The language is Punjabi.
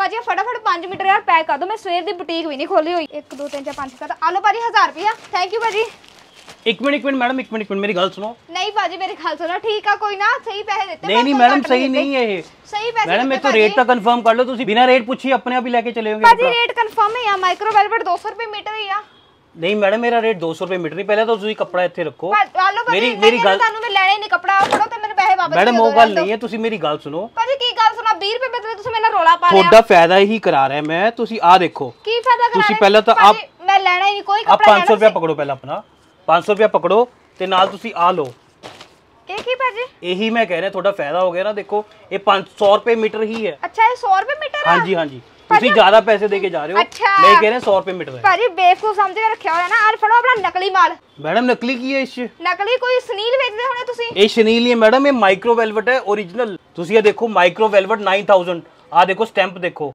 ਭਾਜੀ ਫਟਾਫਟ 5 ਮੀਟਰ ਯਾਰ ਪੈਕ ਕਰ ਦੋ ਮੈਂ ਸਵੇਰ ਦੀ ਬੁਟੀਕ ਵੀ ਨਹੀਂ ਖੋਲੀ ਹੋਈ 1 2 3 4 5 ਕਰ ਆ ਲਓ ਭਾਜੀ 1000 ਰੁਪਿਆ ਥੈਂਕ ਯੂ ਭਾਜੀ 1 minute 1 minute madam 1 minute 1 minute ਮੇਰੀ ਗੱਲ ਸੁਣੋ ਨਹੀਂ ਭਾਜੀ ਮੇਰੇ ਗੱਲ ਸੁਣੋ ਠੀਕ ਆ ਕੋਈ ਨਾ ਸਹੀ ਪੈਸੇ ਦਿੱਤੇ ਨਹੀਂ ਨਹੀਂ ਮੈਡਮ ਸਹੀ ਨਹੀਂ ਹੈ ਇਹ ਸਹੀ ਪੈਸੇ ਮੈਡਮ ਮੈਂ ਤਾਂ ਰੇਟ ਤਾਂ ਕਨਫਰਮ ਕਰ ਲਓ ਤੁਸੀਂ ਬਿਨਾਂ ਰੇਟ ਪੁੱਛੀ ਆਪਣੇ ਆਪ ਹੀ ਲੈ ਕੇ ਚਲੇ ਜਾਓਗੇ ਭਾਜੀ ਰੇਟ ਕਨਫਰਮ ਹੈ ਆ ਮਾਈਕਰੋ ਵੈਲਵਟ 200 ਰੁਪਏ ਮੀਟਰ ਹੀ ਆ ਨਹੀਂ ਮੈਡਮ ਮੇਰਾ ਰੇਟ 200 ਰੁਪਏ ਮੀਟਰ ਹੀ ਪਹਿਲਾਂ ਤਾਂ ਤੁਸੀਂ ਕੱਪੜਾ ਇੱਥੇ ਰੱਖੋ ਆ ਮੇਰੀ ਗੱਲ ਤੁਹਾਨੂੰ ਮੈਂ ਲੈਣੇ ਨਹੀਂ ਕੱਪੜਾ ਫੜੋ ਤੇ ਮੈਨੂੰ ਪੈਸੇ ਵਾਪਸ ਮੈਡਮ ਉਹ ਗੱਲ ਨਹੀਂ ਹੈ ਤੁਸੀਂ ਮੇਰੀ ਗੱਲ ਸੁਣੋ ਭਾਜੀ ਕੀ 20 ਰੁਪਏ ਬਦਲੇ ਤੁਸੀਂ ਮੇਰੇ ਨਾਲ ਰੋਲਾ ਪਾ ਲਿਆ ਤੁਹਾਡਾ ਫਾਇਦਾ ਹੀ ਕਰਾ ਰਿਹਾ ਮੈਂ ਤੁਸੀਂ ਆ ਦੇਖੋ ਕੀ ਫਾਇਦਾ ਕਰਾ ਤੁਸੀਂ ਪਹਿਲਾਂ ਤਾਂ ਆਪ ਮੈਂ ਲੈਣਾ ਹੀ ਨਹੀਂ ਕੋਈ ਆਪ ਆ 500 ਰੁਪਏ ਪਕੜੋ ਪਹਿਲਾਂ ਆਪਣਾ 500 ਰੁਪਏ ਪਕੜੋ ਤੇ ਨਾਲ ਤੁਸੀਂ ਆ ਲਓ ਕੀ ਕੀ ਭਾਜੀ ਇਹੀ ਮੈਂ ਕਹਿ ਰਿਹਾ ਤੁਹਾਡਾ ਫਾਇਦਾ ਹੋ ਗਿਆ ਨਾ ਦੇਖੋ ਇਹ 500 ਰੁਪਏ ਮੀਟਰ ਹੀ ਹੈ ਅੱਛਾ ਇਹ 100 ਰੁਪਏ ਮੀਟਰ ਹੈ ਹਾਂਜੀ ਹਾਂਜੀ ਤੁਸੀਂ ਜ਼ਿਆਦਾ ਪੈਸੇ ਦੇ ਕੇ ਜਾ ਰਹੇ ਹੋ ਅੱਛਾ। ਮੈਂ ਕਹਿ ਰਿਹਾ 100 ਰੁਪਏ ਮੀਟਰ ਹੈ ਭਾਜੀ ਬੇਵਕੂਫ ਸਮਝ ਕੇ ਰੱਖਿਆ ਹੋਇਆ ਨਾ ਆਹ ਫੜੋ ਆਪਣਾ ਨਕਲੀ ਮਾਲ ਮੈਡਮ ਨਕਲੀ ਕੀ ਹੈ ਇਸ ਨਕਲੀ ਕੋਈ ਸੁਨੀਲ ਵੇਚਦੇ ਹੋਣੇ ਤੁਸੀਂ ਇਹ ਸ਼ਨੀਲੀ ਹੈ ਮੈਡਮ ਇਹ ਮਾਈਕਰੋ ਵੈਲਵਟ ਹੈ origignal ਤੁਸੀਂ ਇਹ ਦੇਖੋ ਮਾਈਕਰੋ ਵੈਲਵਟ 9000 ਆ ਦੇਖੋ ਸਟੈਂਪ ਦੇਖੋ